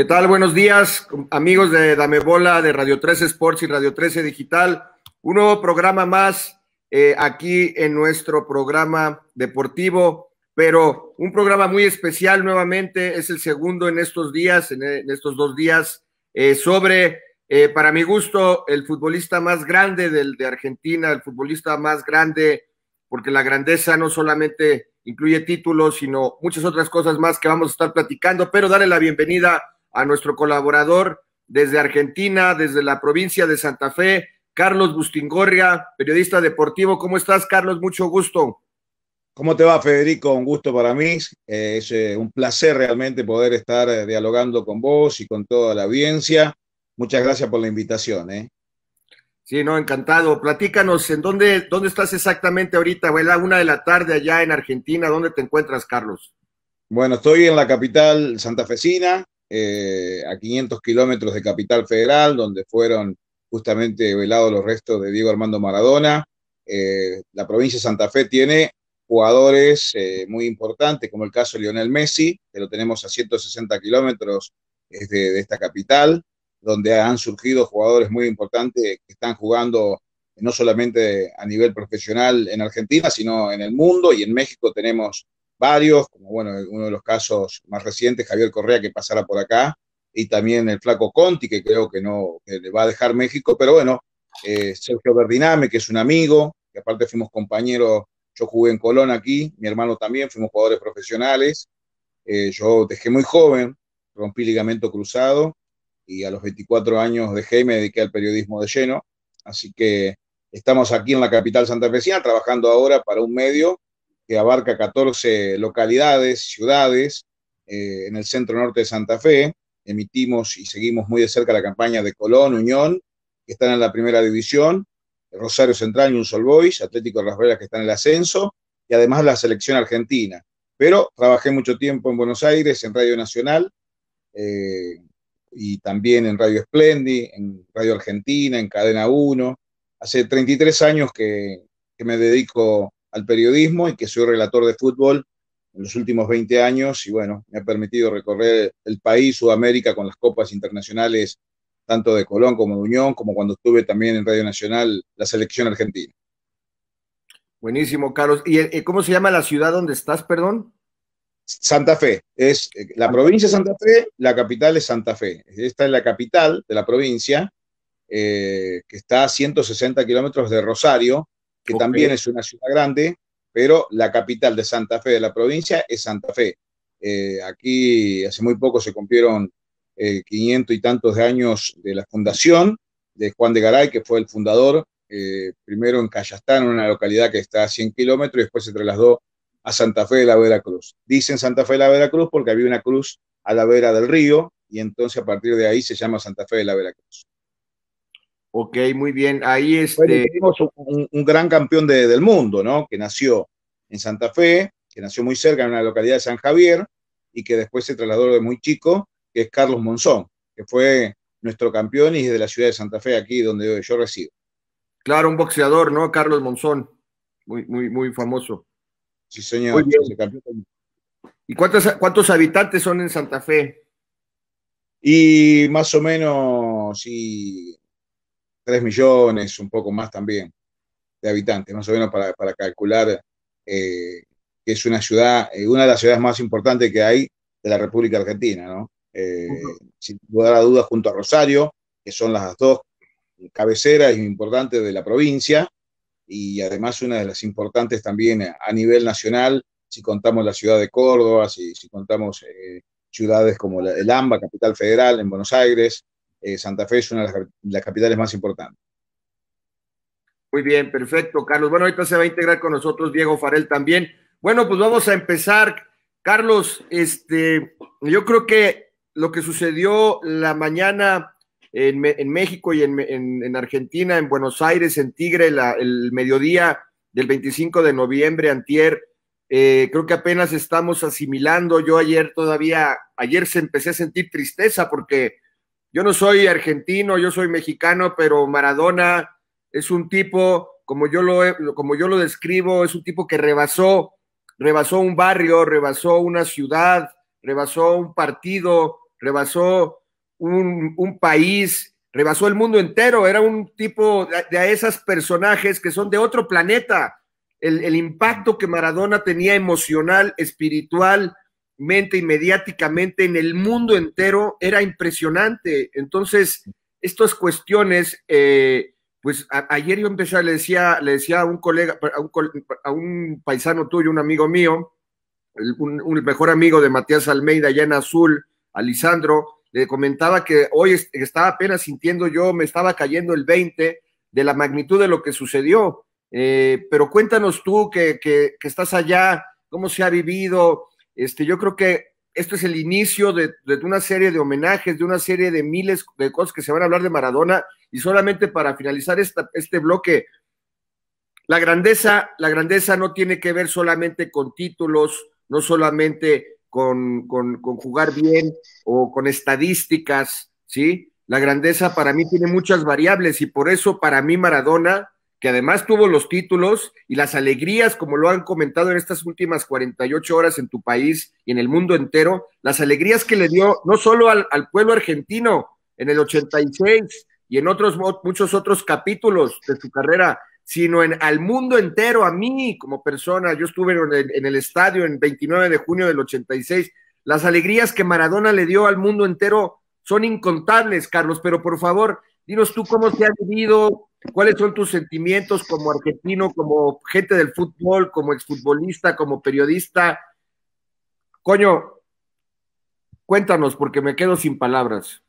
¿Qué tal? Buenos días, amigos de Dame Bola, de Radio 13 Sports y Radio 13 Digital. Un nuevo programa más eh, aquí en nuestro programa deportivo, pero un programa muy especial nuevamente. Es el segundo en estos días, en, estos dos días, eh, sobre, eh, para mi gusto, el futbolista más grande del, de Argentina, el futbolista más grande, porque la grandeza no solamente incluye títulos, sino muchas otras cosas más que vamos a estar platicando, pero darle la bienvenida a nuestro colaborador desde Argentina, desde la provincia de Santa Fe, Carlos Bustingorria, periodista deportivo. ¿Cómo estás, Carlos? Mucho gusto. ¿Cómo te va, Federico? Un gusto para mí. Eh, es eh, un placer realmente poder estar eh, dialogando con vos y con toda la audiencia. Muchas gracias por la invitación. Sí, no, encantado. Platícanos, ¿en dónde, dónde estás exactamente ahorita? una de la tarde allá en Argentina. ¿Dónde te encuentras, Carlos? Bueno, estoy en la capital santafesina, eh, a 500 kilómetros de Capital Federal, donde fueron justamente velados los restos de Diego Armando Maradona. Eh, la provincia de Santa Fe tiene jugadores eh, muy importantes, como el caso de Lionel Messi, que lo tenemos a 160 kilómetros de, este, de, esta capital, donde han surgido jugadores muy importantes que están jugando no solamente a nivel profesional en Argentina, sino en el mundo y en México tenemos varios, como bueno, uno de los casos más recientes, Javier Correa, que pasará por acá, y también el flaco Conti, que creo que no que le va a dejar México, pero bueno, eh, Sergio Berdiname, que es un amigo, que aparte fuimos compañeros, yo jugué en Colón aquí, mi hermano también, fuimos jugadores profesionales, eh, yo dejé muy joven, rompí ligamento cruzado y a los 24 años dejé y me dediqué al periodismo de lleno, así que estamos aquí en la capital Santa santafesina trabajando ahora para un medio que abarca 14 localidades, ciudades, eh, en el centro norte de Santa Fe. Emitimos y seguimos muy de cerca la campaña de Colón, Unión, que están en la primera división, Rosario Central y un Sol Boys, Atlético de Las que están en el ascenso, y además la selección argentina. Pero trabajé mucho tiempo en Buenos Aires, en Radio Nacional, eh, y también en Radio Esplendi, en Radio Argentina, en Cadena 1. Hace 33 años que, que me dedico al periodismo y que soy relator de fútbol en los últimos 20 años y bueno, me ha permitido recorrer el país, Sudamérica, con las copas internacionales, tanto de Colón como de Unión, como cuando estuve también en Radio Nacional, la selección argentina. Buenísimo, Carlos. ¿Y eh, cómo se llama la ciudad donde estás, perdón? Santa Fe. Es eh, la ah. provincia de Santa Fe, la capital es Santa Fe. Esta es la capital de la provincia, eh, que está a 160 kilómetros de Rosario, que también es una ciudad grande, pero la capital de Santa Fe de la provincia es Santa Fe. Eh, aquí hace muy poco se cumplieron eh, quinientos 500 y tantos de años de la fundación de Juan de Garay, que fue el fundador, eh, primero en Callastán, una localidad que está a 100 kilómetros, y después se trasladó a Santa Fe de la Veracruz. Dicen Santa Fe de la Veracruz porque había una cruz a la vera del río, y entonces a partir de ahí se llama Santa Fe de la Veracruz. Ok, muy bien. Ahí es tenemos un, gran campeón del mundo, ¿no? Que nació en Santa Fe, que nació muy cerca, en la localidad de San Javier, y que después se trasladó de muy chico, que es Carlos Monzón, que fue nuestro campeón y es de la ciudad de Santa Fe, aquí donde yo resido. Claro, un boxeador, ¿no? Carlos Monzón, muy, muy, muy famoso. Sí, señor. ¿Y cuántos, cuántos habitantes son en Santa Fe? Y más o menos, sí. 3 millones, un poco más también, de habitantes, más o menos para, calcular eh, que es una ciudad, eh, una de las ciudades más importantes que hay de la República Argentina, ¿no? Eh, sin duda a dudas, junto a Rosario, que son las dos cabeceras importantes de la provincia y además una de las importantes también a nivel nacional, si contamos la ciudad de Córdoba, si, si contamos ciudades como el AMBA, Capital Federal, en Buenos Aires, eh, Santa Fe es una de las, capitales más importantes. Muy bien, perfecto, Carlos. Bueno, ahorita se va a integrar con nosotros Diego Farel también. Bueno, pues vamos a empezar. Carlos, este, yo creo que lo que sucedió la mañana en, México y en, Argentina, en Buenos Aires, en Tigre, el mediodía del 25 de noviembre, antier, eh, creo que apenas estamos asimilando. Yo ayer todavía, ayer se empecé a sentir tristeza porque yo no soy argentino, yo soy mexicano, pero Maradona es un tipo, como yo lo, como yo lo describo, es un tipo que rebasó, rebasó un barrio, rebasó una ciudad, rebasó un partido, rebasó un, país, rebasó el mundo entero. Era un tipo de, esos personajes que son de otro planeta. el impacto que Maradona tenía emocional, espiritual, y mediáticamente en el mundo entero era impresionante. Entonces, estas cuestiones, eh, pues ayer yo empecé, le decía, le decía a un colega, a un, paisano tuyo, un amigo mío, un, mejor amigo de Matías Almeida allá en Azul, Alisandro, le comentaba que hoy estaba apenas sintiendo yo, me estaba cayendo el 20 de la magnitud de lo que sucedió. Eh, pero cuéntanos tú que estás allá, cómo se ha vivido, este, yo creo que esto es el inicio de, una serie de homenajes, de una serie de miles de cosas que se van a hablar de Maradona. Y solamente para finalizar este bloque, la grandeza, la grandeza no tiene que ver solamente con títulos, no solamente con, con, con jugar bien o con estadísticas, ¿sí? La grandeza para mí tiene muchas variables y por eso para mí Maradona que además tuvo los títulos y las alegrías, como lo han comentado en estas últimas 48 horas en tu país y en el mundo entero, las alegrías que le dio no solo al, pueblo argentino en el 86 y en otros muchos otros capítulos de su carrera, sino en, al mundo entero, a mí como persona. Yo estuve en el, en el estadio en 29 de junio del 86. Las alegrías que Maradona le dio al mundo entero son incontables, Carlos, pero por favor, dinos tú cómo se ha vivido, ¿Cuáles son tus sentimientos como argentino, como gente del fútbol, como exfutbolista, como periodista? Coño, cuéntanos porque me quedo sin palabras.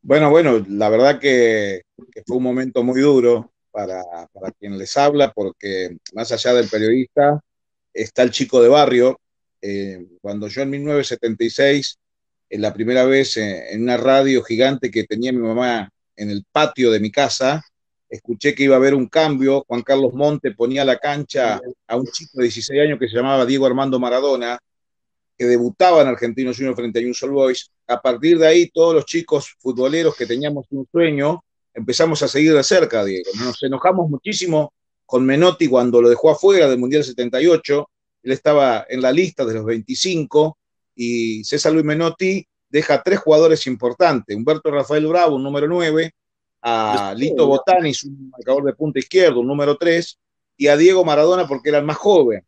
Bueno, bueno, la verdad que, fue un momento muy duro para, quien les habla, porque más allá del periodista está el chico de barrio. Eh, cuando yo en 1976, en la primera vez en una radio gigante que tenía mi mamá en el patio de mi casa, escuché que iba a haber un cambio, Juan Carlos Monte ponía la cancha a un chico de 16 años que se llamaba Diego Armando Maradona, que debutaba en Argentinos Juniors frente a un Soul Boys. A partir de ahí, todos los chicos futboleros que teníamos un sueño, empezamos a seguir de cerca, Diego. Nos enojamos muchísimo con Menotti cuando lo dejó afuera del Mundial 78. Él estaba en la lista de los 25 y César Luis Menotti deja tres jugadores importantes. Humberto Rafael Bravo, número 9, a Lito Botanis, su marcador de punta izquierdo, un número 3, y a Diego Maradona porque era el más joven.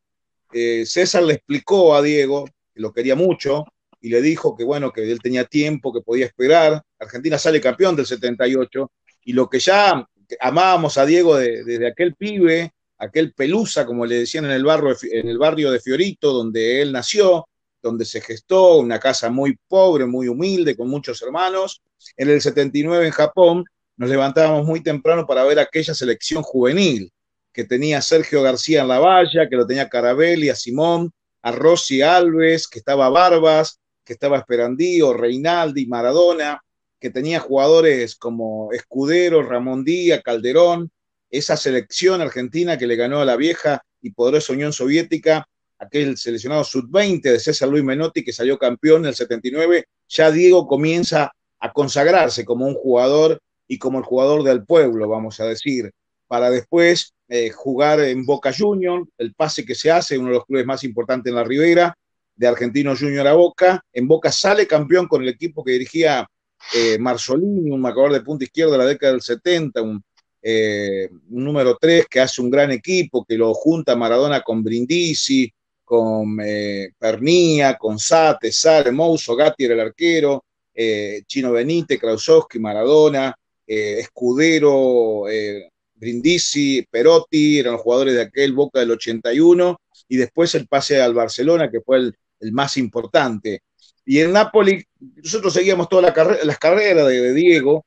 Eh, César le explicó a Diego, que lo quería mucho, y le dijo que bueno, que él tenía tiempo, que podía esperar. Argentina sale campeón del 78, y lo que ya amábamos a Diego desde aquel pibe, aquel pelusa, como le decían en el, barrio, en el barrio de Fiorito, donde él nació, donde se gestó una casa muy pobre, muy humilde, con muchos hermanos. En el 79 en Japón nos levantábamos muy temprano para ver aquella selección juvenil que tenía Sergio García en la valla, que lo tenía Carabelli, a Simón, a Rossi Alves, que estaba Barbas, que estaba Esperandío, Reinaldi, Maradona, que tenía jugadores como Escudero, Ramón Díaz, Calderón, esa selección argentina que le ganó a la vieja y poderosa Unión Soviética, aquel seleccionado sub-20 de César Luis Menotti que salió campeón en el 79, ya Diego comienza a consagrarse como un jugador y como el jugador del pueblo, vamos a decir, para después eh, jugar en Boca Junior, el pase que se hace, uno de los clubes más importantes en la Ribera, de Argentino Junior a Boca. En Boca sale campeón con el equipo que dirigía eh, Marzolini, un marcador de punta izquierda de la década del 70, eh, un, número 3 que hace un gran equipo, que lo junta Maradona con Brindisi, con Pernilla, con Sate, Sare, Mouso, Gatti era el arquero, Chino Benítez, Krausowski, Maradona, eh, Escudero, eh, Brindisi, Perotti, eran los jugadores de aquel Boca del 81, y después el pase al Barcelona, que fue el, más importante. Y en Napoli, nosotros seguíamos todas la las carreras de, Diego,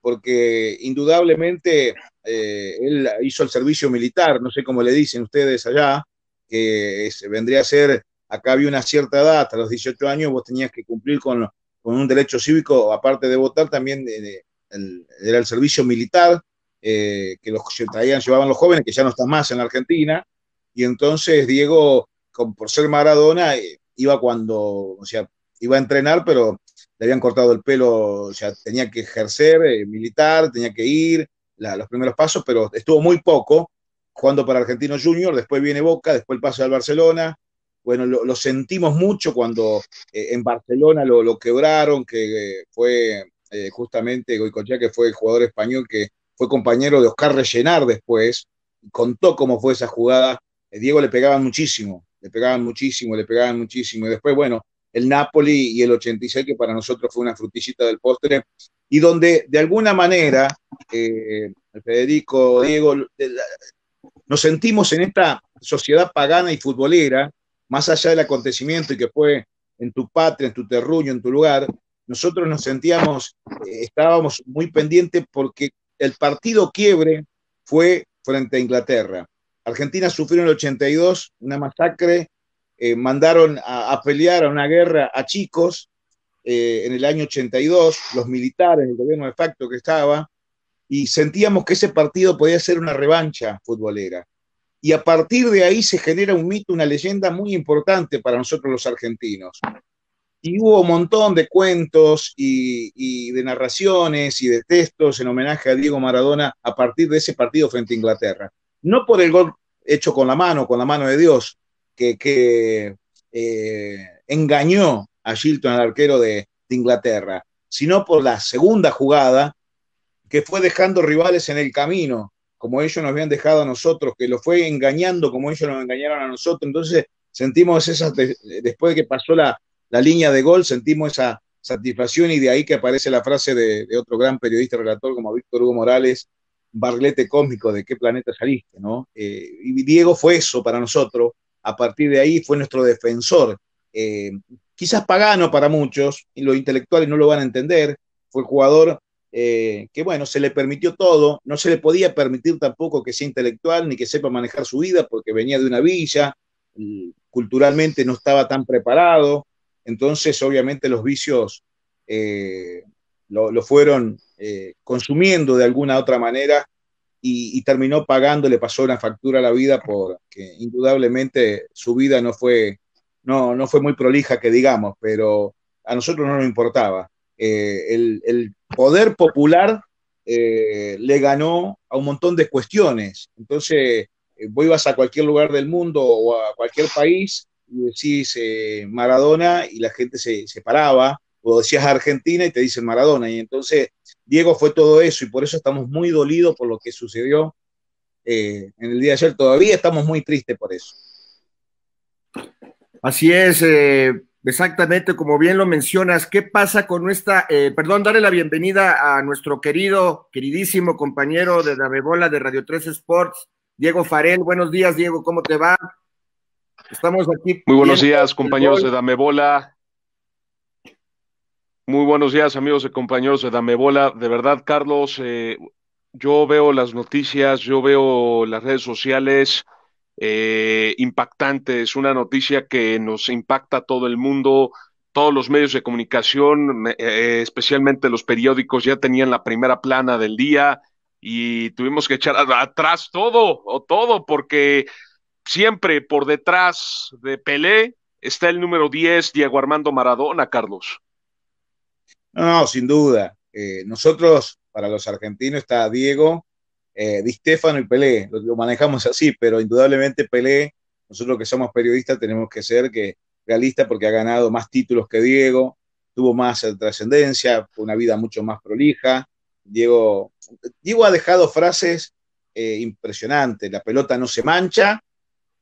porque indudablemente eh, él hizo el servicio militar, no sé cómo le dicen ustedes allá, que se vendría a ser, acá había una cierta edad, hasta los 18 años vos tenías que cumplir con, un derecho cívico, aparte de votar, también el, era el servicio militar eh, que los traían, llevaban los jóvenes, que ya no están más en Argentina, y entonces Diego, con, por ser Maradona, eh, iba cuando, o sea, iba a entrenar, pero le habían cortado el pelo, o tenía que ejercer eh, militar, tenía que ir, los primeros pasos, pero estuvo muy poco jugando para Argentino Junior, después viene Boca, después el paso al Barcelona. Bueno, lo, sentimos mucho cuando en Barcelona lo, quebraron, que fue eh, justamente Goicochea, que fue el jugador español que fue compañero de Oscar Rellenar después, contó cómo fue esa jugada. Eh, Diego le pegaban muchísimo, le pegaban muchísimo, le pegaban muchísimo. Y después, bueno, el Napoli y el 86, que para nosotros fue una frutillita del postre, y donde de alguna manera, eh, Federico, Diego, nos sentimos en esta sociedad pagana y futbolera, más allá del acontecimiento y que fue en tu patria, en tu terruño, en tu lugar, nosotros nos sentíamos, eh, estábamos muy pendientes porque el partido quiebre fue frente a Inglaterra. Argentina sufrió en el 82 una masacre, eh, mandaron a, pelear a una guerra a chicos eh, en el año 82, los militares, el gobierno de facto que estaba, y sentíamos que ese partido podía ser una revancha futbolera. Y a partir de ahí se genera un mito, una leyenda muy importante para nosotros los argentinos. Y hubo un montón de cuentos y, de narraciones y de textos en homenaje a Diego Maradona a partir de ese partido frente a Inglaterra. No por el gol hecho con la mano, con la mano de Dios, que, eh, engañó a Shilton, el arquero de, Inglaterra, sino por la segunda jugada que fue dejando rivales en el camino, como ellos nos habían dejado a nosotros, que lo fue engañando como ellos nos engañaron a nosotros. Entonces sentimos esas, después de que pasó la, la línea de gol, sentimos esa satisfacción y de ahí que aparece la frase de, otro gran periodista relator como Víctor Hugo Morales, barlete cómico ¿de qué planeta saliste? ¿no? Eh, y Diego fue eso para nosotros, a partir de ahí fue nuestro defensor, eh, quizás pagano para muchos, y los intelectuales no lo van a entender, fue el jugador eh, que bueno, se le permitió todo, no se le podía permitir tampoco que sea intelectual ni que sepa manejar su vida porque venía de una villa, mm, culturalmente no estaba tan preparado, entonces, obviamente, los vicios eh, lo, fueron eh, consumiendo de alguna otra manera y, terminó pagando, le pasó una factura a la vida porque indudablemente su vida no fue, no, no fue muy prolija, que digamos, pero a nosotros no nos importaba. Eh, el, el, poder popular le ganó a un montón de cuestiones. Entonces, vos ibas a cualquier lugar del mundo o a cualquier país y decís eh, Maradona y la gente se, se, paraba, o decías Argentina y te dicen Maradona. Y entonces Diego fue todo eso y por eso estamos muy dolidos por lo que sucedió eh, en el día de ayer. Todavía estamos muy tristes por eso. Así es, eh, exactamente como bien lo mencionas. ¿Qué pasa con nuestra... perdón, darle la bienvenida a nuestro querido, queridísimo compañero de la Bebola de Radio 3 Sports, Diego Farel. Buenos días, Diego, ¿cómo te va? Estamos aquí. Muy buenos días, compañeros de Dame Bola. Muy buenos días, amigos y compañeros de Dame Bola. De verdad, Carlos, eh, yo veo las noticias, yo veo las redes sociales eh, impactantes. Una noticia que nos impacta a todo el mundo. Todos los medios de comunicación, eh, especialmente los periódicos, ya tenían la primera plana del día y tuvimos que echar atrás todo o todo porque siempre por detrás de Pelé está el número 10, Diego Armando Maradona, Carlos. No, sin duda. Eh, nosotros, para los argentinos, está Diego, eh, Di Stefano y Pelé. Lo, manejamos así, pero indudablemente Pelé, nosotros que somos periodistas, tenemos que ser que porque ha ganado más títulos que Diego, tuvo más eh, trascendencia, una vida mucho más prolija. Diego, Diego ha dejado frases impresionantes. La pelota no se mancha,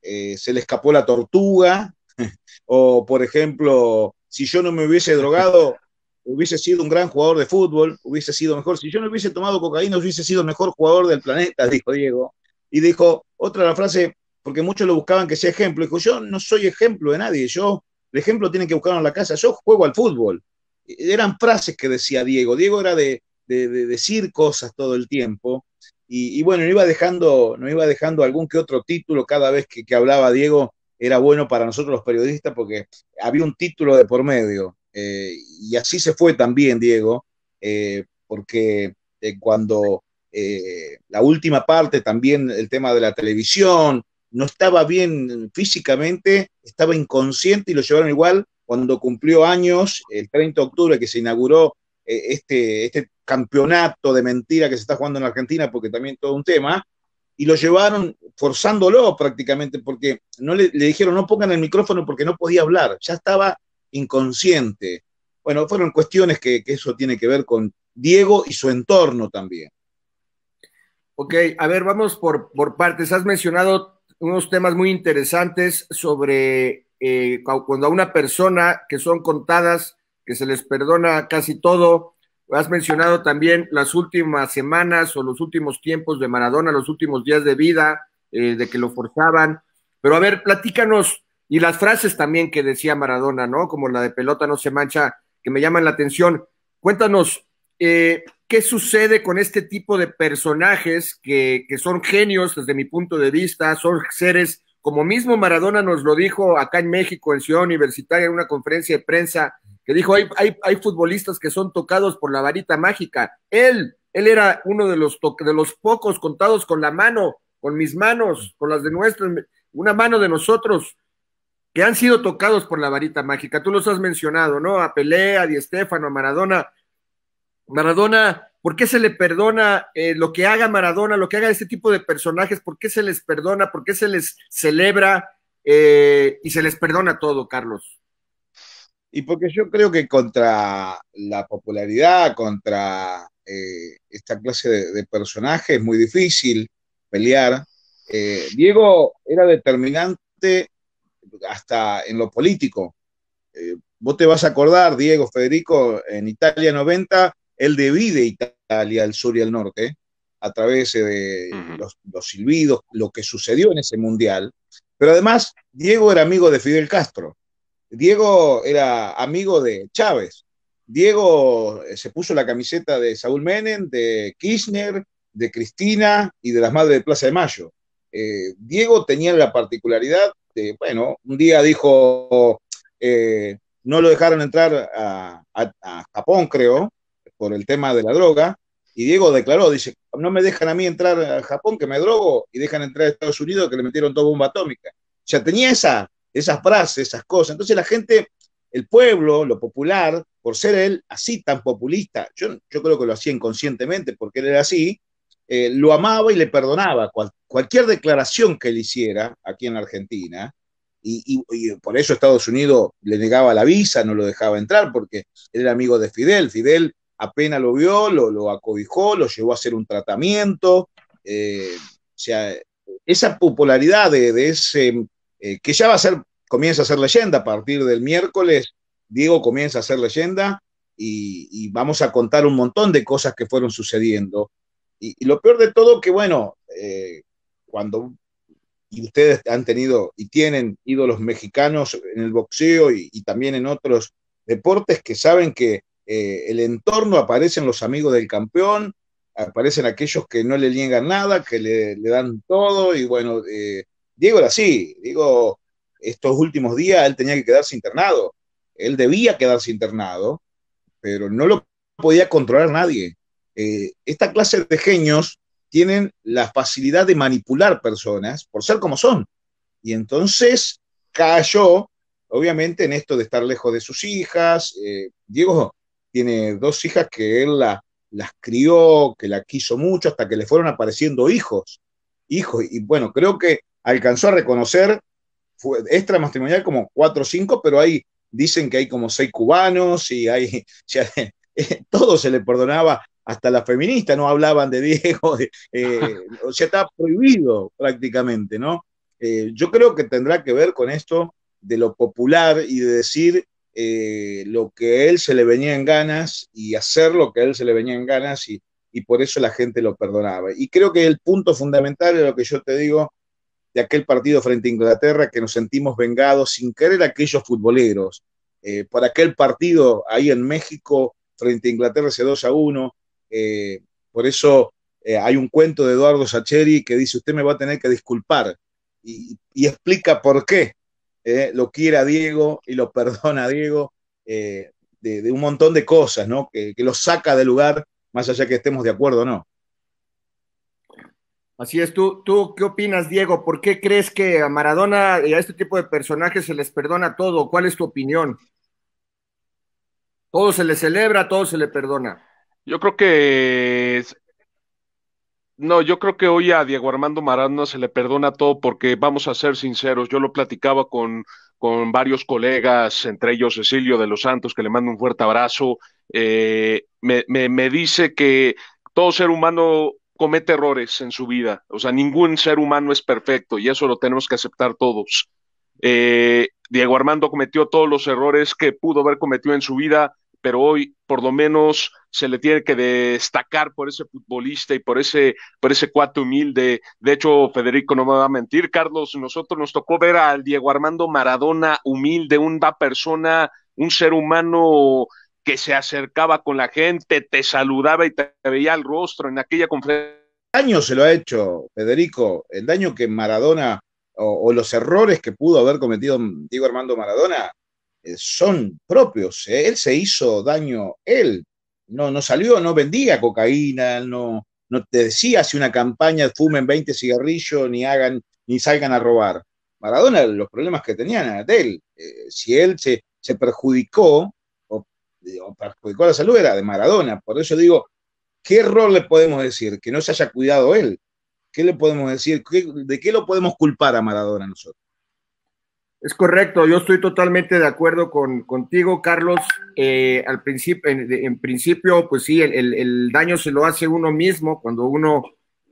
eh, se le escapó la tortuga, o por ejemplo, si yo no me hubiese drogado, hubiese sido un gran jugador de fútbol, hubiese sido mejor, si yo no hubiese tomado cocaína, hubiese sido el mejor jugador del planeta, dijo Diego. Y dijo otra la frase, porque muchos lo buscaban que sea ejemplo, dijo, yo no soy ejemplo de nadie, yo, el ejemplo tiene que buscarlo en la casa, yo juego al fútbol. Eran frases que decía Diego, Diego era de decir cosas todo el tiempo, y, bueno, no iba, dejando, iba dejando algún que otro título cada vez que, hablaba Diego, era bueno para nosotros los periodistas porque había un título de por medio. Eh, y así se fue también, Diego, eh, porque eh, cuando la última parte, también el tema de la televisión, no estaba bien físicamente, estaba inconsciente y lo llevaron igual cuando cumplió años, el 30 de octubre que se inauguró eh, este, este campeonato de mentira que se está jugando en Argentina, porque también todo un tema, y lo llevaron forzándolo prácticamente, porque no le, dijeron no pongan el micrófono porque no podía hablar, ya estaba inconsciente. Bueno, fueron cuestiones que, eso tiene que ver con Diego y su entorno también. Ok, a ver, vamos por, partes. Has mencionado unos temas muy interesantes sobre eh, cuando a una persona que son contadas que se les perdona casi todo. Has mencionado también las últimas semanas o los últimos tiempos de Maradona, los últimos días de vida, eh, de que lo forzaban. Pero a ver, platícanos y las frases también que decía Maradona, ¿no? Como la de pelota no se mancha, que me llaman la atención. Cuéntanos, eh, ¿qué sucede con este tipo de personajes que, que son genios desde mi punto de vista? Son seres, como mismo Maradona nos lo dijo acá en México, en Ciudad Universitaria, en una conferencia de prensa, que dijo, pues, hay, futbolistas que son tocados por la varita mágica. Él, él era uno de los, de los pocos contados con la mano, con mis manos, con las de nuestras, una mano de nosotros, que han sido tocados por la varita mágica. Tú los has mencionado, ¿no? A Pelea, a Di Stéfano, a Maradona. Maradona, ¿por qué se le perdona eh, lo que haga Maradona, lo que haga este tipo de personajes? ¿Por qué se les perdona? ¿Por qué se les celebra? Eh, y se les perdona todo, Carlos. Y porque yo creo que contra la popularidad, contra eh, esta clase de, personajes es muy difícil pelear. Eh, Diego era determinante hasta en lo político. Eh, vos te vas a acordar, Diego, Federico, en Italia 90, él divide Italia, el sur y el norte, a través de los silbidos, lo que sucedió en ese mundial. Pero además, Diego era amigo de Fidel Castro. Diego era amigo de Chávez. Diego eh, se puso la camiseta de Saúl Menem, de Kirchner, de Cristina y de las Madres de Plaza de Mayo. Eh, Diego tenía la particularidad de, bueno, un día dijo, eh, no lo dejaron entrar a, Japón, creo, por el tema de la droga, y Diego declaró, dice, no me dejan a mí entrar a Japón, que me drogo, y dejan entrar a Estados Unidos, que le metieron toda bomba atómica. O sea, tenía esa esas frases, esas cosas. Entonces la gente, el pueblo, lo popular, por ser él así tan populista, yo, yo creo que lo hacía inconscientemente porque él era así, eh, lo amaba y le perdonaba cualquier declaración que él hiciera aquí en la Argentina. Y, por eso Estados Unidos le negaba la visa, no lo dejaba entrar, porque él era amigo de Fidel. Fidel apenas lo vio, lo, lo acobijó, lo llevó a hacer un tratamiento. Eh, o sea, esa popularidad de, ese eh, que ya va a ser, comienza a ser leyenda a partir del miércoles. Diego comienza a ser leyenda y, vamos a contar un montón de cosas que fueron sucediendo. Y, lo peor de todo, que bueno, eh, cuando ustedes han tenido y tienen ídolos mexicanos en el boxeo y, también en otros deportes que saben que eh, el entorno aparecen los amigos del campeón, aparecen aquellos que no le niegan nada, que le, dan todo y bueno, Diego era así, digo, estos últimos días él tenía que quedarse internado, él debía quedarse internado, pero no lo podía controlar nadie. Eh, esta clase de genios tienen la facilidad de manipular personas por ser como son. Y entonces cayó, obviamente, en esto de estar lejos de sus hijas. Eh, Diego tiene dos hijas que él la, las crió, que la quiso mucho, hasta que le fueron apareciendo hijos. Hijos, y bueno, creo que alcanzó a reconocer fue extramatrimonial como cuatro o cinco, pero ahí dicen que hay como seis cubanos y hay, todo se le perdonaba, hasta la feminista no hablaban de Diego, eh, o sea, estaba prohibido prácticamente, ¿no? Eh, yo creo que tendrá que ver con esto de lo popular y de decir eh, lo que a él se le venía en ganas y hacer lo que a él se le venía en ganas y, y por eso la gente lo perdonaba. Y creo que el punto fundamental de lo que yo te digo de aquel partido frente a Inglaterra que nos sentimos vengados sin querer aquellos futboleros. Eh, por aquel partido ahí en México frente a Inglaterra ese 2 a 1. Eh, por eso eh, hay un cuento de Eduardo Sacheri que dice, usted me va a tener que disculpar y, explica por qué. lo quiere a Diego y lo perdona a Diego de, un montón de cosas, ¿no? Que, que lo saca del lugar, más allá que estemos de acuerdo o no. Así es, ¿Tú, ¿tú qué opinas, Diego? ¿Por qué crees que a Maradona y a este tipo de personajes se les perdona todo? ¿Cuál es tu opinión? Todo se le celebra, todo se le perdona. Yo creo que No, yo creo que hoy a Diego Armando Maradona se le perdona todo porque vamos a ser sinceros, yo lo platicaba con, varios colegas, entre ellos Cecilio de los Santos, que le mando un fuerte abrazo, eh, me, me, dice que todo ser humano comete errores en su vida. O sea, ningún ser humano es perfecto y eso lo tenemos que aceptar todos. Eh, Diego Armando cometió todos los errores que pudo haber cometido en su vida, pero hoy por lo menos se le tiene que destacar por ese futbolista y por ese, por ese cuate humilde. De hecho, Federico no me va a mentir, Carlos, nosotros nos tocó ver al Diego Armando Maradona humilde, una persona, un ser humano que se acercaba con la gente, te saludaba y te veía el rostro en aquella conferencia. Daño se lo ha hecho, Federico, el daño que Maradona o, los errores que pudo haber cometido Diego Armando Maradona eh, son propios. ¿eh? Él se hizo daño, él no, no salió, no vendía cocaína, no, no te decía hace una campaña, fumen 20 cigarrillos, ni hagan, ni salgan a robar. Maradona, los problemas que tenían él. Eh, si él se, se perjudicó ¿de la salud era de Maradona. Por eso digo, ¿qué error le podemos decir? Que no se haya cuidado él. ¿Qué le podemos decir? ¿De qué lo podemos culpar a Maradona nosotros? Es correcto, yo estoy totalmente de acuerdo con, contigo, Carlos. Eh, al principio, en, principio, pues sí, el, daño se lo hace uno mismo cuando uno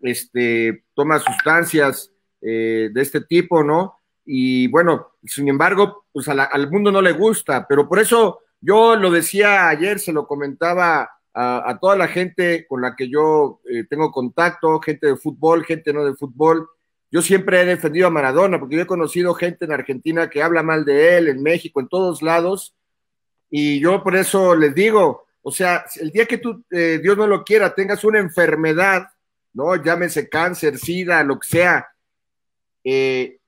este, toma sustancias eh, de este tipo, ¿no? Y bueno, sin embargo, pues al mundo no le gusta, pero por eso yo lo decía ayer, se lo comentaba a, toda la gente con la que yo eh, tengo contacto, gente de fútbol, gente no de fútbol. Yo siempre he defendido a Maradona porque yo he conocido gente en Argentina que habla mal de él, en México, en todos lados. Y yo por eso les digo, o sea, el día que tú, eh, Dios no lo quiera, tengas una enfermedad, ¿no? Llámese cáncer, sida, lo que sea, eh,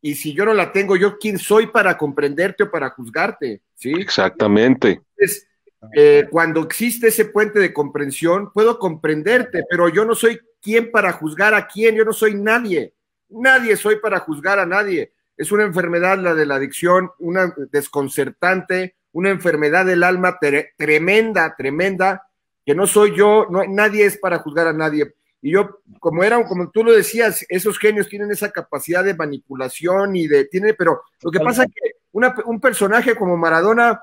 y si yo no la tengo, yo quién soy para comprenderte o para juzgarte, ¿sí? Exactamente. Entonces, eh, cuando existe ese puente de comprensión, puedo comprenderte, pero yo no soy quien para juzgar a quién, yo no soy nadie, nadie soy para juzgar a nadie. Es una enfermedad la de la adicción, una desconcertante, una enfermedad del alma tremenda, tremenda, que no soy yo, no, nadie es para juzgar a nadie. Y yo, como era, como tú lo decías, esos genios tienen esa capacidad de manipulación y de, tiene, pero lo que pasa es que un personaje como Maradona,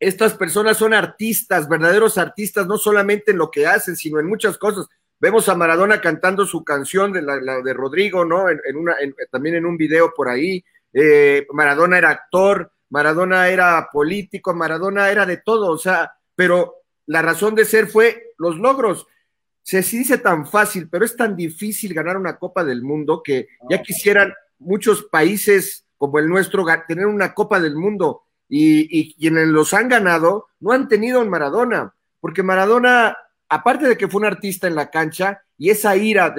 estas personas son artistas, verdaderos artistas, no solamente en lo que hacen, sino en muchas cosas. Vemos a Maradona cantando su canción de la, de Rodrigo, ¿no? En, una, también en un video por ahí. Eh, Maradona era actor, Maradona era político, Maradona era de todo, o sea, pero la razón de ser fue los logros se dice tan fácil, pero es tan difícil ganar una Copa del Mundo que ya ah. quisieran muchos países como el nuestro tener una Copa del Mundo y, quienes los han ganado no han tenido en Maradona, porque Maradona, aparte de que fue un artista en la cancha y esa ira,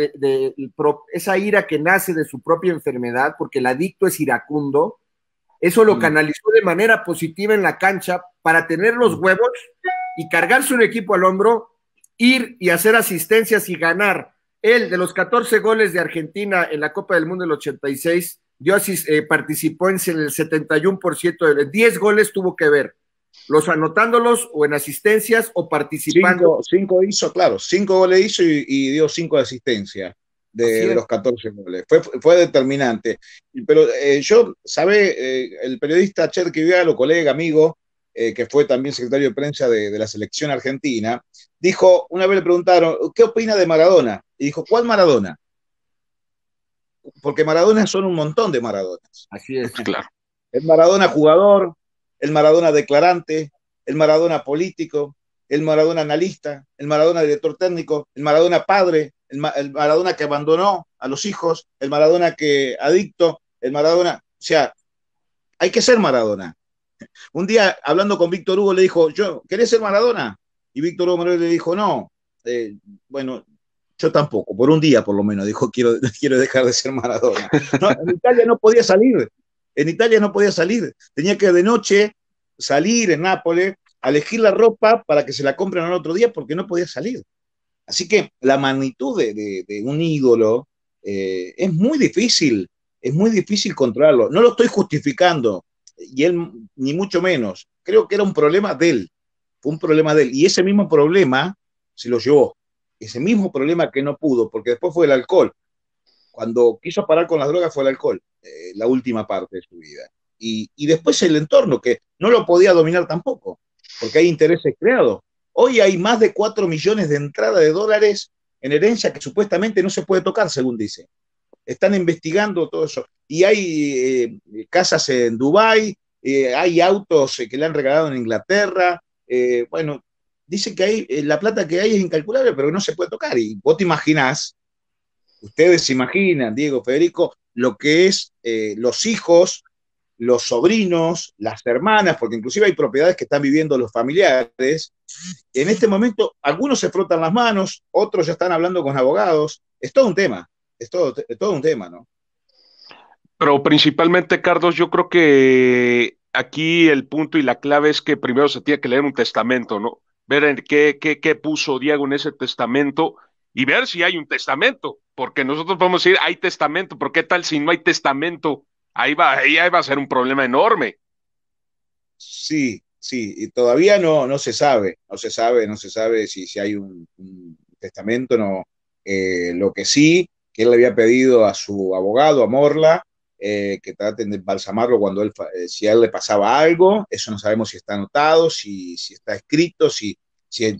esa ira que nace de su propia enfermedad, porque el adicto es iracundo, eso lo mm. canalizó de manera positiva en la cancha para tener los mm. huevos y cargarse un equipo al hombro ir y hacer asistencias y ganar. Él, de los 14 goles de Argentina en la Copa del Mundo del 86, dio eh, participó en el 71% de 10 goles tuvo que ver, los anotándolos o en asistencias o participando. Cinco, hizo, claro, cinco goles hizo y, dio cinco asistencias de, de, los 14 goles. Fue, fue determinante. Pero eh, yo, sabe, eh, el periodista Cher lo colega, amigo, eh, que fue también secretario de prensa de, la selección argentina, dijo, una vez le preguntaron, ¿qué opina de Maradona? Y dijo, ¿cuál Maradona? Porque Maradona son un montón de Maradonas. Así es, claro. El Maradona jugador, el Maradona declarante, el Maradona político, el Maradona analista, el Maradona director técnico, el Maradona padre, el, el Maradona que abandonó a los hijos, el Maradona que adicto, el Maradona, o sea, hay que ser Maradona. Un día, hablando con Víctor Hugo, le dijo, yo, ¿querés ser Maradona? Y Víctor Hugo le dijo, no, eh, bueno, yo tampoco, por un día por lo menos, dijo, quiero, quiero dejar de ser Maradona. No, en Italia no podía salir, en Italia no podía salir, tenía que de noche salir en Nápoles a elegir la ropa para que se la compren al otro día porque no podía salir. Así que la magnitud de, un ídolo eh, es muy difícil, es muy difícil controlarlo. No lo estoy justificando, y él ni mucho menos. Creo que era un problema de él, fue un problema de él. Y ese mismo problema se lo llevó, ese mismo problema que no pudo, porque después fue el alcohol. Cuando quiso parar con las drogas fue el alcohol, eh, la última parte de su vida. Y, y después el entorno, que no lo podía dominar tampoco, porque hay intereses creados. Hoy hay más de 4 millones de entrada de dólares en herencia que supuestamente no se puede tocar, según dice están investigando todo eso. Y hay eh, eh, casas en Dubái, eh, hay autos que le han regalado en Inglaterra. bueno, dicen que hay, la plata que hay es incalculable, pero no se puede tocar. Y vos te imaginás, ustedes se imaginan, Diego, Federico, lo que es los hijos, los sobrinos, las hermanas, porque inclusive hay propiedades que están viviendo los familiares. En este momento, algunos se frotan las manos, otros ya están hablando con abogados. Es todo un tema es todo, todo un tema, ¿no? Pero principalmente, Carlos, yo creo que aquí el punto y la clave es que primero se tiene que leer un testamento, ¿no? Ver en qué, puso Diego en ese testamento y ver si hay un testamento, porque nosotros podemos decir, hay testamento, porque ¿qué tal si no hay testamento? Ahí va, ahí va a ser un problema enorme. Sí, sí, y todavía no, no se sabe, no se sabe, no se sabe si, si hay un, testamento, no. Eh, lo que sí que él le había pedido a su abogado, a Morla, eh, que traten de embalsamarlo cuando él, eh, si a él le pasaba algo, eso no sabemos si está anotado, si, está escrito, si,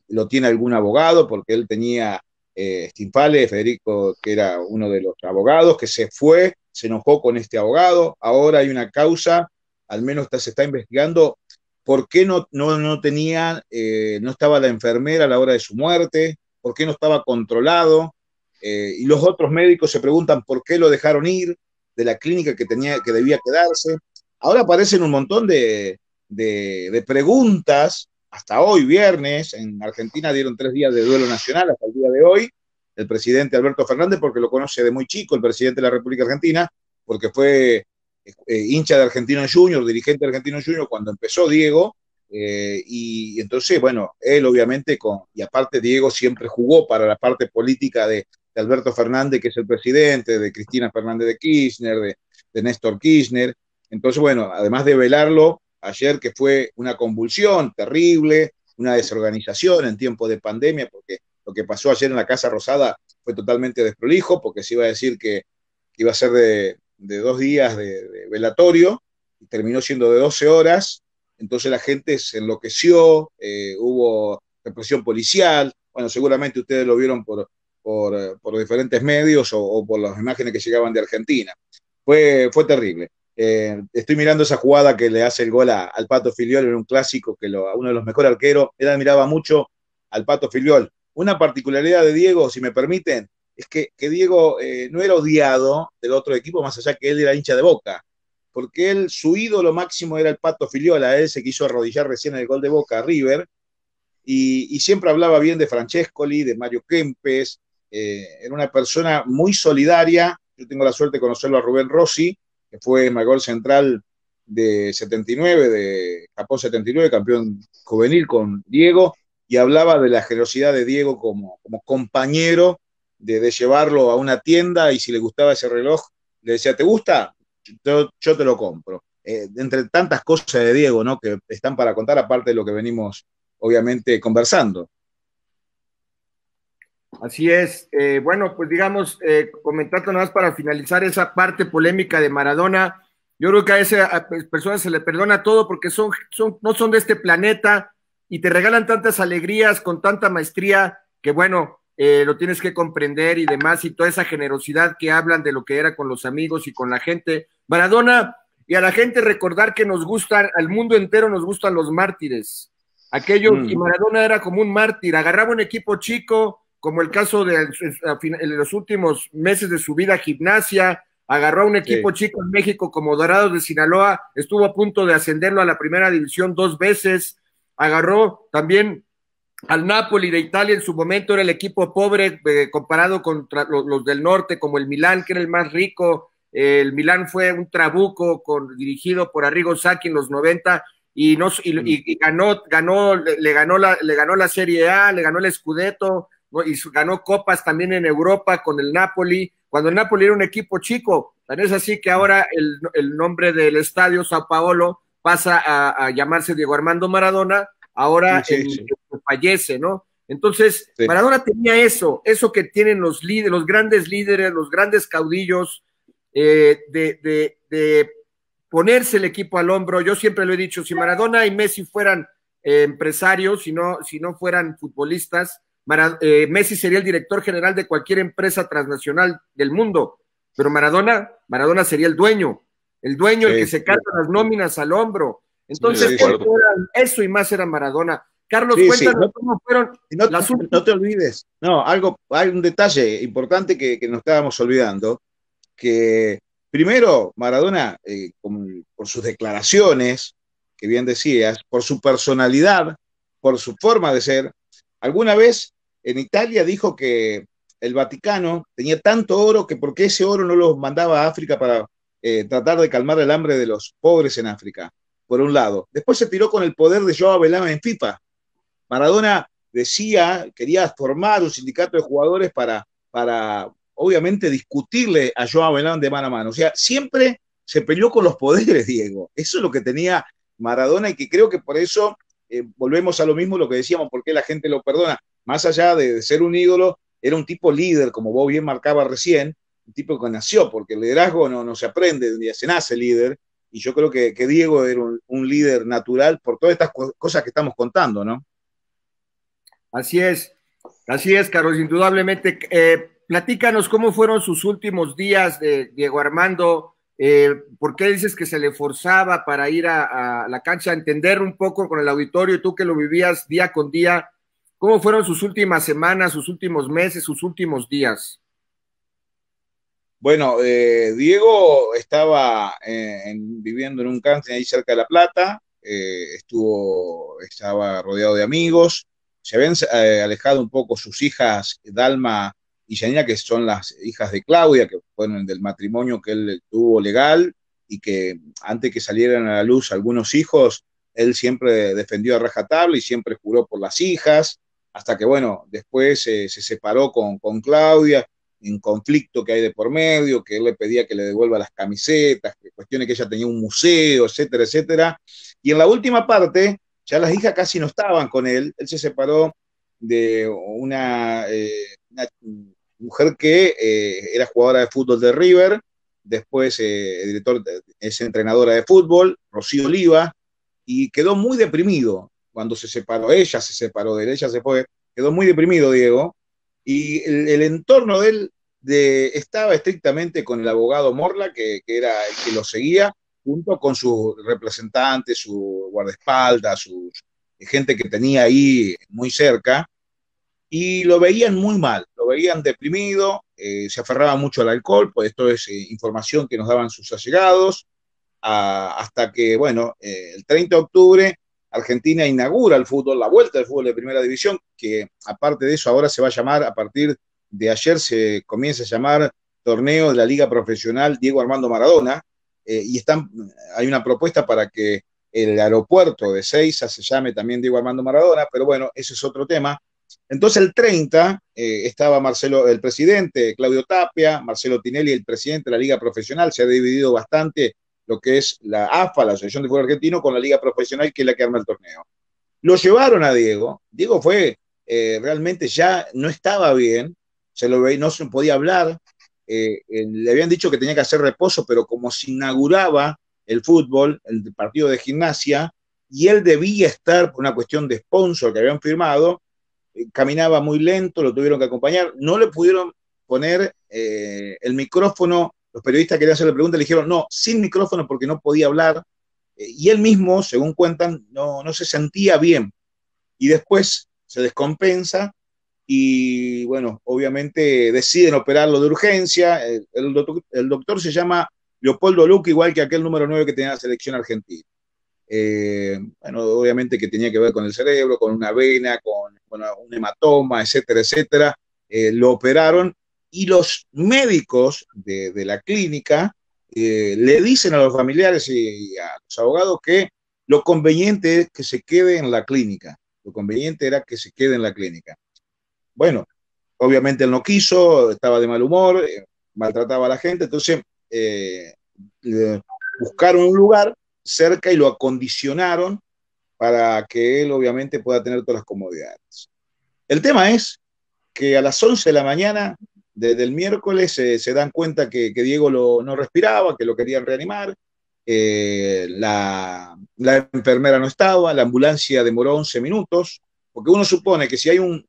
lo tiene algún abogado, porque él tenía eh, Stinfale, Federico, que era uno de los abogados, que se fue, se enojó con este abogado, ahora hay una causa, al menos está, se está investigando por qué no, no, tenía, eh, no estaba la enfermera a la hora de su muerte, por qué no estaba controlado, eh, y los otros médicos se preguntan por qué lo dejaron ir de la clínica que, tenía, que debía quedarse. Ahora aparecen un montón de, preguntas, hasta hoy viernes, en Argentina dieron tres días de duelo nacional hasta el día de hoy, el presidente Alberto Fernández, porque lo conoce de muy chico, el presidente de la República Argentina, porque fue eh, hincha de Argentino Junior, dirigente de Argentino Junior cuando empezó Diego, eh, y entonces, bueno, él obviamente, con, y aparte Diego siempre jugó para la parte política de, de Alberto Fernández, que es el presidente, de Cristina Fernández de Kirchner, de, Néstor Kirchner. Entonces, bueno, además de velarlo, ayer que fue una convulsión terrible, una desorganización en tiempo de pandemia, porque lo que pasó ayer en la Casa Rosada fue totalmente desprolijo, porque se iba a decir que, iba a ser de, dos días de, velatorio, y terminó siendo de 12 horas, entonces la gente se enloqueció, eh, hubo represión policial, bueno, seguramente ustedes lo vieron por, por, eh, diferentes medios o, por las imágenes que llegaban de Argentina. Fue, fue terrible. Eh, estoy mirando esa jugada que le hace el gol a, al Pato Filiol en un clásico que lo, a uno de los mejores arqueros, él admiraba mucho al Pato Filiol. Una particularidad de Diego, si me permiten, es que, Diego eh, no era odiado del otro equipo, más allá que él era hincha de boca, porque él, su ídolo máximo era el Pato Filiola, él se quiso arrodillar recién en el gol de boca a River, y siempre hablaba bien de Francescoli, de Mario Kempes, eh, era una persona muy solidaria. Yo tengo la suerte de conocerlo a Rubén Rossi, que fue mayor central de 79, de Japón 79, campeón juvenil con Diego, y hablaba de la generosidad de Diego como, como compañero, de, llevarlo a una tienda y si le gustaba ese reloj, le decía, ¿te gusta? Yo, te lo compro. Eh, entre tantas cosas de Diego, ¿no? Que están para contar, aparte de lo que venimos, obviamente, conversando. Así es. Eh, bueno, pues digamos, eh, comentando nada más para finalizar esa parte polémica de Maradona. Yo creo que a esa persona se le perdona todo porque son, no son de este planeta y te regalan tantas alegrías con tanta maestría que bueno, eh, lo tienes que comprender y demás y toda esa generosidad que hablan de lo que era con los amigos y con la gente. Maradona y a la gente recordar que nos gustan, al mundo entero nos gustan los mártires. Aquello, mm. y Maradona era como un mártir, agarraba un equipo chico, como el caso de en los últimos meses de su vida gimnasia, agarró a un equipo chico en México como Dorados de Sinaloa, estuvo a punto de ascenderlo a la primera división dos veces, agarró también al Napoli de Italia en su momento era el equipo pobre eh, comparado con los, del norte como el Milán que era el más rico, el Milán fue un trabuco con, dirigido por Arrigo Sacchi en los 90 y, no, mm. ganó, ganó, le, ganó la, le ganó la Serie A, le ganó el Scudetto, y ganó copas también en Europa con el Napoli, cuando el Napoli era un equipo chico. Tan es así que ahora el, nombre del estadio Sao Paolo pasa a, llamarse Diego Armando Maradona, ahora fallece, ¿no? Entonces, Maradona tenía eso, eso que tienen los líderes, los grandes líderes, los grandes caudillos, eh, de, ponerse el equipo al hombro. Yo siempre lo he dicho, si Maradona y Messi fueran eh, empresarios, si si no fueran futbolistas, eh, Messi sería el director general de cualquier empresa transnacional del mundo, pero Maradona, Maradona sería el dueño, el dueño el que se carga las nóminas al hombro. Entonces, eso y más era Maradona. Carlos, cuéntanos no, cómo fueron no, te olvides, no, algo, hay un detalle importante que, nos estábamos olvidando, que primero Maradona, eh, por sus declaraciones, que bien decías, por su personalidad, por su forma de ser, alguna vez en Italia dijo que el Vaticano tenía tanto oro que porque ese oro no lo mandaba a África para eh, tratar de calmar el hambre de los pobres en África, por un lado. Después se tiró con el poder de Joao Belán en FIFA. Maradona decía, quería formar un sindicato de jugadores para, para obviamente, discutirle a Joao Belán de mano a mano. O sea, siempre se peleó con los poderes, Diego. Eso es lo que tenía Maradona y que creo que por eso eh, volvemos a lo mismo, lo que decíamos, porque la gente lo perdona más allá de, ser un ídolo, era un tipo líder, como vos bien marcaba recién, un tipo que nació, porque el liderazgo no, se aprende, se nace líder, y yo creo que, Diego era un, líder natural por todas estas cosas que estamos contando, ¿no? Así es, así es, Carlos, indudablemente. Eh, platícanos cómo fueron sus últimos días de Diego Armando, eh, ¿por qué dices que se le forzaba para ir a, la cancha a entender un poco con el auditorio, tú que lo vivías día con día? ¿Cómo fueron sus últimas semanas, sus últimos meses, sus últimos días? Bueno, eh, Diego estaba eh, viviendo en un cáncer ahí cerca de La Plata, eh, estuvo, estaba rodeado de amigos, se habían alejado un poco sus hijas Dalma y Janina, que son las hijas de Claudia, que fueron del matrimonio que él tuvo legal y que antes que salieran a la luz algunos hijos, él siempre defendió a rajatabla y siempre juró por las hijas hasta que, bueno, después eh, se separó con, con Claudia, en conflicto que hay de por medio, que él le pedía que le devuelva las camisetas, que cuestiones que ella tenía un museo, etcétera, etcétera. Y en la última parte, ya las hijas casi no estaban con él, él se separó de una, eh, mujer que eh, era jugadora de fútbol de River, después director, es entrenadora de fútbol, Rocío Oliva, y quedó muy deprimido cuando se separó ella, se separó de él, ella se fue, quedó muy deprimido Diego, y el, entorno de él de, estaba estrictamente con el abogado Morla, que, que era el que lo seguía, junto con sus representantes, su guardaespaldas, su gente que tenía ahí muy cerca, y lo veían muy mal, lo veían deprimido, eh, se aferraba mucho al alcohol, pues esto es eh, información que nos daban sus allegados, hasta que, bueno, eh, el 30 de octubre Argentina inaugura el fútbol, la vuelta del fútbol de primera división, que aparte de eso ahora se va a llamar, a partir de ayer se comienza a llamar torneo de la Liga Profesional Diego Armando Maradona, eh, y están, hay una propuesta para que el aeropuerto de Seiza se llame también Diego Armando Maradona, pero bueno, ese es otro tema. Entonces el 30 eh, estaba Marcelo, el presidente Claudio Tapia, Marcelo Tinelli, el presidente de la Liga Profesional, se ha dividido bastante lo que es la AFA, la Asociación de Fútbol Argentino, con la Liga Profesional, que es la que arma el torneo. Lo llevaron a Diego. Diego fue eh, realmente ya no estaba bien, se lo no se podía hablar. Eh, le habían dicho que tenía que hacer reposo, pero como se inauguraba el fútbol, el partido de gimnasia, y él debía estar por una cuestión de sponsor que habían firmado, eh, caminaba muy lento, lo tuvieron que acompañar, no le pudieron poner el micrófono los periodistas querían hacerle preguntas, le dijeron no, sin micrófono porque no podía hablar. Eh, y él mismo, según cuentan, no, no se sentía bien. Y después se descompensa y, bueno, obviamente deciden operarlo de urgencia. El, doctor, se llama Leopoldo Luque, igual que aquel número 9 que tenía la selección argentina. Eh, bueno, obviamente que tenía que ver con el cerebro, con una vena, con, un hematoma, etcétera, etcétera. Eh, lo operaron y los médicos de, la clínica eh, le dicen a los familiares y, a los abogados que lo conveniente es que se quede en la clínica. Lo conveniente era que se quede en la clínica. Bueno, obviamente él no quiso, estaba de mal humor, eh, maltrataba a la gente, entonces eh, buscaron un lugar cerca y lo acondicionaron para que él obviamente pueda tener todas las comodidades. El tema es que a las 11 de la mañana desde el miércoles eh, se dan cuenta que, Diego no respiraba, que lo querían reanimar, eh, la, enfermera no estaba, la ambulancia demoró 11 minutos, porque uno supone que si hay un,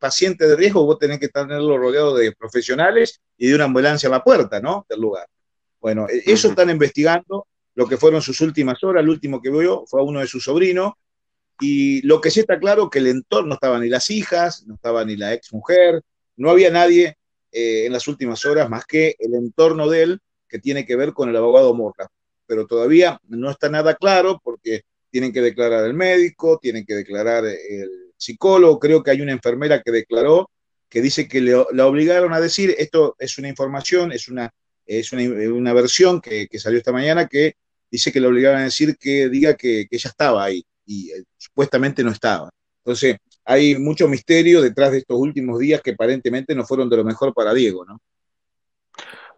paciente de riesgo, vos tenés que tenerlo rodeado de profesionales y de una ambulancia a la puerta, ¿no? Del lugar. Bueno, e, eso están investigando, lo que fueron sus últimas horas, el último que vio fue a uno de sus sobrinos, y lo que sí está claro que el entorno no estaba ni las hijas, no estaba ni la ex mujer, no había nadie eh, en las últimas horas más que el entorno de él, que tiene que ver con el abogado Morra. Pero todavía no está nada claro porque tienen que declarar el médico, tienen que declarar el psicólogo, creo que hay una enfermera que declaró que dice que le, la obligaron a decir, esto es una información, es una, es una, versión que, salió esta mañana que dice que le obligaron a decir que diga que, ella estaba ahí y eh, supuestamente no estaba. Entonces, hay mucho misterio detrás de estos últimos días que aparentemente no fueron de lo mejor para Diego, ¿no?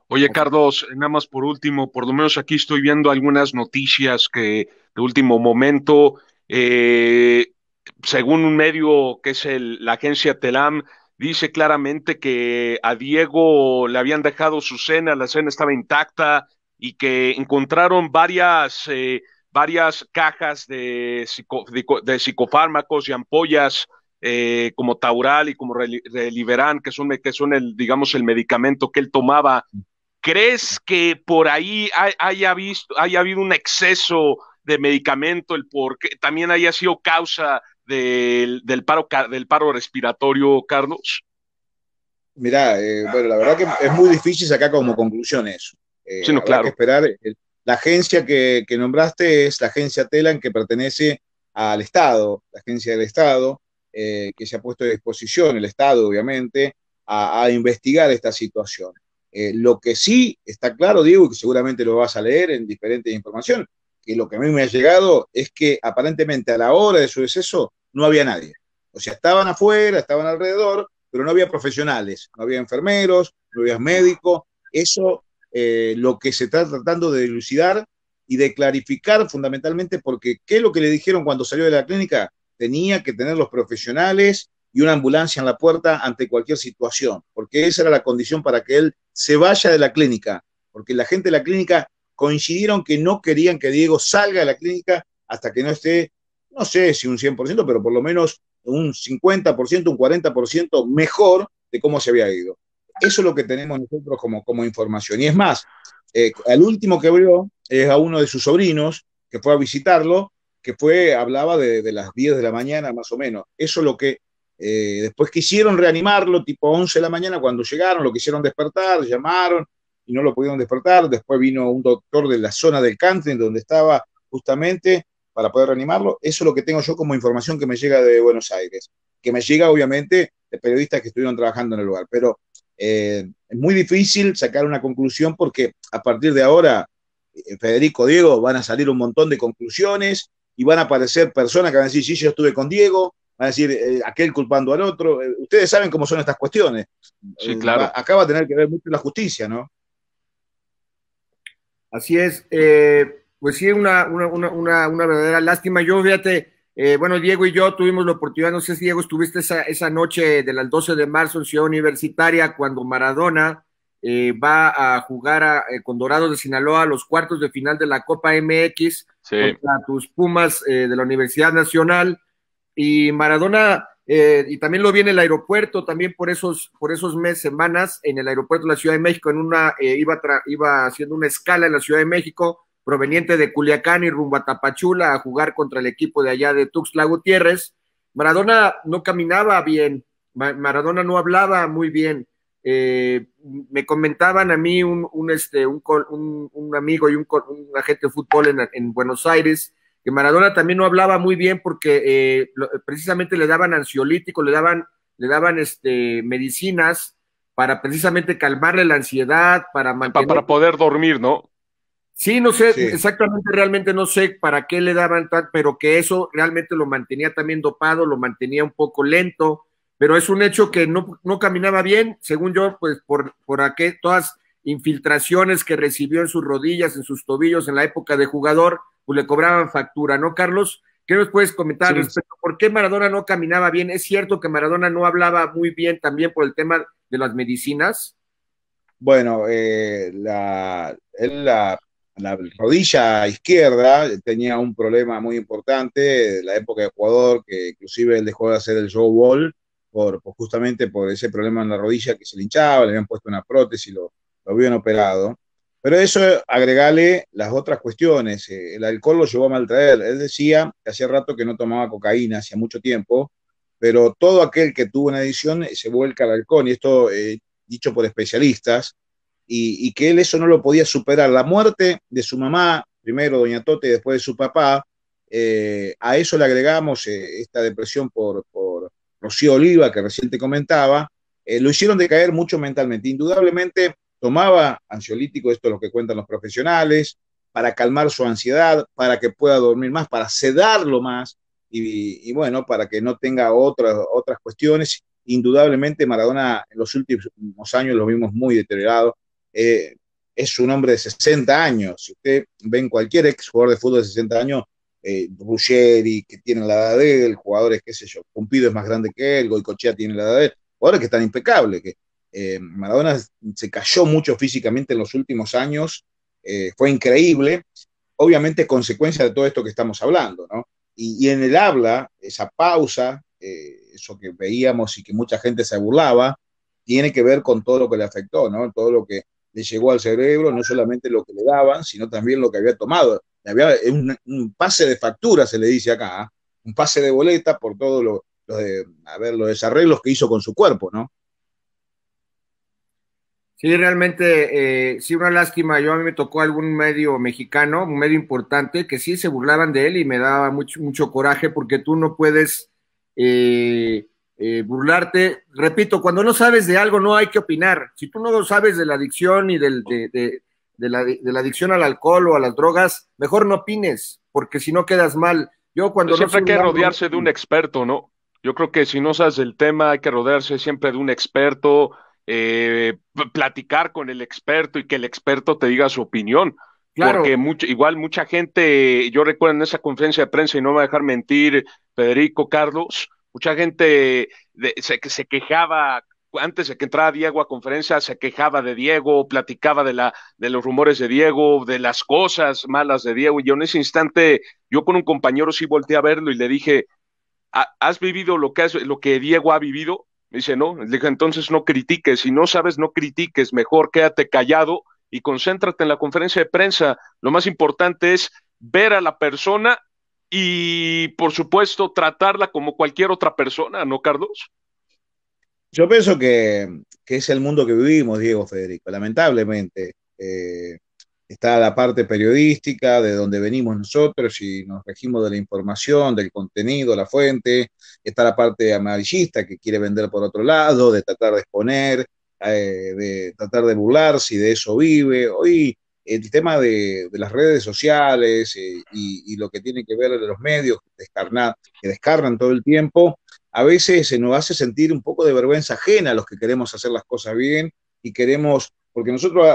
Oye, Carlos, nada más por último, por lo menos aquí estoy viendo algunas noticias que de último momento, eh, según un medio que es la agencia Telam, dice claramente que a Diego le habían dejado su cena, la cena estaba intacta y que encontraron varias... Eh, varias cajas de, de, psicofármacos y ampollas eh, como Taural y como Reliberán, que son, que son el, digamos, el medicamento que él tomaba. ¿Crees que por ahí haya, habido un exceso de medicamento, el por también haya sido causa del, paro, del paro respiratorio, Carlos? Mira, eh, bueno, la verdad que es muy difícil sacar como conclusiones. Eh, claro. que esperar el, la agencia que, nombraste es la agencia TELAN que pertenece al Estado, la agencia del Estado, eh, que se ha puesto a disposición, el Estado obviamente, a, investigar esta situación. Eh, lo que sí está claro, digo, y que seguramente lo vas a leer en diferentes informaciones, que lo que a mí me ha llegado es que aparentemente a la hora de su deceso no había nadie. O sea, estaban afuera, estaban alrededor, pero no había profesionales, no había enfermeros, no había médicos. Eso eh, lo que se está tratando de dilucidar y de clarificar fundamentalmente, porque ¿qué es lo que le dijeron cuando salió de la clínica? Tenía que tener los profesionales y una ambulancia en la puerta ante cualquier situación, porque esa era la condición para que él se vaya de la clínica, porque la gente de la clínica coincidieron que no querían que Diego salga de la clínica hasta que no esté, no sé si un 100%, pero por lo menos un 50%, un 40% mejor de cómo se había ido. Eso es lo que tenemos nosotros como, como información. Y es más, el eh, último que abrió es a uno de sus sobrinos que fue a visitarlo, que fue, hablaba de, las 10 de la mañana más o menos. Eso es lo que eh, después quisieron reanimarlo, tipo 11 de la mañana, cuando llegaron, lo quisieron despertar, llamaron y no lo pudieron despertar. Después vino un doctor de la zona del country, donde estaba justamente, para poder reanimarlo. Eso es lo que tengo yo como información que me llega de Buenos Aires, que me llega obviamente de periodistas que estuvieron trabajando en el lugar. Pero eh, es muy difícil sacar una conclusión porque a partir de ahora, eh, Federico, Diego, van a salir un montón de conclusiones y van a aparecer personas que van a decir, sí, yo estuve con Diego, van a decir, eh, aquel culpando al otro. ustedes saben cómo son estas cuestiones. Sí, claro. acá va a tener que ver mucho la justicia, ¿no? Así es. pues sí, una, una, una verdadera lástima. Yo, fíjate, eh, bueno, Diego y yo tuvimos la oportunidad, no sé si Diego estuviste esa, noche del 12 de marzo en Ciudad Universitaria cuando Maradona eh, va a jugar eh, con Dorados de Sinaloa a los cuartos de final de la Copa MX contra tus Pumas de la Universidad Nacional. Y Maradona, y también lo vi en el aeropuerto, también por esos, por esos meses, semanas, en el aeropuerto de la Ciudad de México, en una, iba, iba haciendo una escala en la Ciudad de México proveniente de Culiacán y rumbo a Tapachula a jugar contra el equipo de allá de Tuxtla Gutiérrez. Maradona no caminaba bien, Maradona no hablaba muy bien. Eh, me comentaban a mí un, este, amigo y un, agente de fútbol en, Buenos Aires que Maradona también no hablaba muy bien porque eh, precisamente le daban ansiolítico, le daban, le daban este, medicinas para precisamente calmarle la ansiedad, para Para poder dormir, ¿no? Sí, no sé, exactamente, realmente no sé para qué le daban tal, pero que eso realmente lo mantenía también dopado, lo mantenía un poco lento, pero es un hecho que no, caminaba bien, según yo, pues por, por aquel, todas infiltraciones que recibió en sus rodillas, en sus tobillos, en la época de jugador, pues le cobraban factura, ¿no, Carlos? ¿Qué nos puedes comentar sí. respecto por qué Maradona no caminaba bien? ¿Es cierto que Maradona no hablaba muy bien también por el tema de las medicinas? Bueno, eh, la, él la la rodilla izquierda, eh, tenía un problema muy importante de eh, la época de Ecuador, que inclusive él dejó de hacer el show ball por, justamente por ese problema en la rodilla que se le hinchaba, le habían puesto una prótesis, lo, lo habían operado. Pero eso, agregale las otras cuestiones, eh, el alcohol lo llevó a maltraer, él decía que hacía rato que no tomaba cocaína, hacía mucho tiempo, pero todo aquel que tuvo una adicción se vuelca al alcohol, y esto dicho por especialistas, y, que él eso no lo podía superar. La muerte de su mamá, primero Doña Tote y después de su papá, eh, a eso le agregamos eh, esta depresión por, Rocío Oliva, que recién comentaba, eh, lo hicieron decaer mucho mentalmente. Indudablemente tomaba ansiolítico, esto es lo que cuentan los profesionales, para calmar su ansiedad, para que pueda dormir más, para sedarlo más y, bueno, para que no tenga otras, otras cuestiones. Indudablemente Maradona en los últimos años lo vimos muy deteriorado, eh, es un hombre de 60 años. Si usted en cualquier ex jugador de fútbol de 60 años, eh, Ruggeri, que tiene la edad de él, jugadores, qué sé yo, Pumpido es más grande que él, Goicochea tiene la edad de él, jugadores que están impecables, que eh, Maradona se cayó mucho físicamente en los últimos años, eh, fue increíble, obviamente consecuencia de todo esto que estamos hablando, ¿no? Y, y en el habla, esa pausa, eso que veíamos y que mucha gente se burlaba, tiene que ver con todo lo que le afectó, ¿no? Todo lo que le llegó al cerebro no solamente lo que le daban, sino también lo que había tomado. había un, pase de factura, se le dice acá, ¿ah? un pase de boleta por todos los los desarreglos que hizo con su cuerpo, ¿no? Sí, realmente, eh, sí, una lástima. Yo a mí me tocó algún medio mexicano, un medio importante, que sí se burlaban de él y me daba mucho, mucho coraje porque tú no puedes eh, eh, burlarte. Repito, cuando no sabes de algo no hay que opinar. Si tú no sabes de la adicción y del, de, de, la, de, la, adicción al alcohol o a las drogas, mejor no opines, porque si no quedas mal. Yo cuando pues siempre hay que rodearse de un experto, ¿no? Yo creo que si no sabes del tema hay que rodearse siempre de un experto, eh, platicar con el experto y que el experto te diga su opinión. Claro. Porque mucho, igual mucha gente, yo recuerdo en esa conferencia de prensa, y no me voy a dejar mentir, Federico Carlos, Mucha gente se, quejaba antes de que entrara Diego a conferencia, se quejaba de Diego, platicaba de, la, de los rumores de Diego, de las cosas malas de Diego. Y yo en ese instante, yo con un compañero sí volteé a verlo y le dije, ¿has vivido lo que, lo que Diego ha vivido? Me dice, no. Le dije, entonces no critiques. Si no sabes, no critiques. Mejor quédate callado y concéntrate en la conferencia de prensa. Lo más importante es ver a la persona y, por supuesto, tratarla como cualquier otra persona, ¿no, Carlos? Yo pienso que, es el mundo que vivimos, Diego Federico, lamentablemente. Eh, está la parte periodística de donde venimos nosotros y nos regimos de la información, del contenido, la fuente, está la parte amarillista que quiere vender por otro lado, de tratar de exponer, eh, de tratar de burlarse si de eso vive. Hoy el tema de, las redes sociales eh, y, lo que tiene que ver de los medios que, que descarnan todo el tiempo, a veces se nos hace sentir un poco de vergüenza ajena a los que queremos hacer las cosas bien y queremos, porque nosotros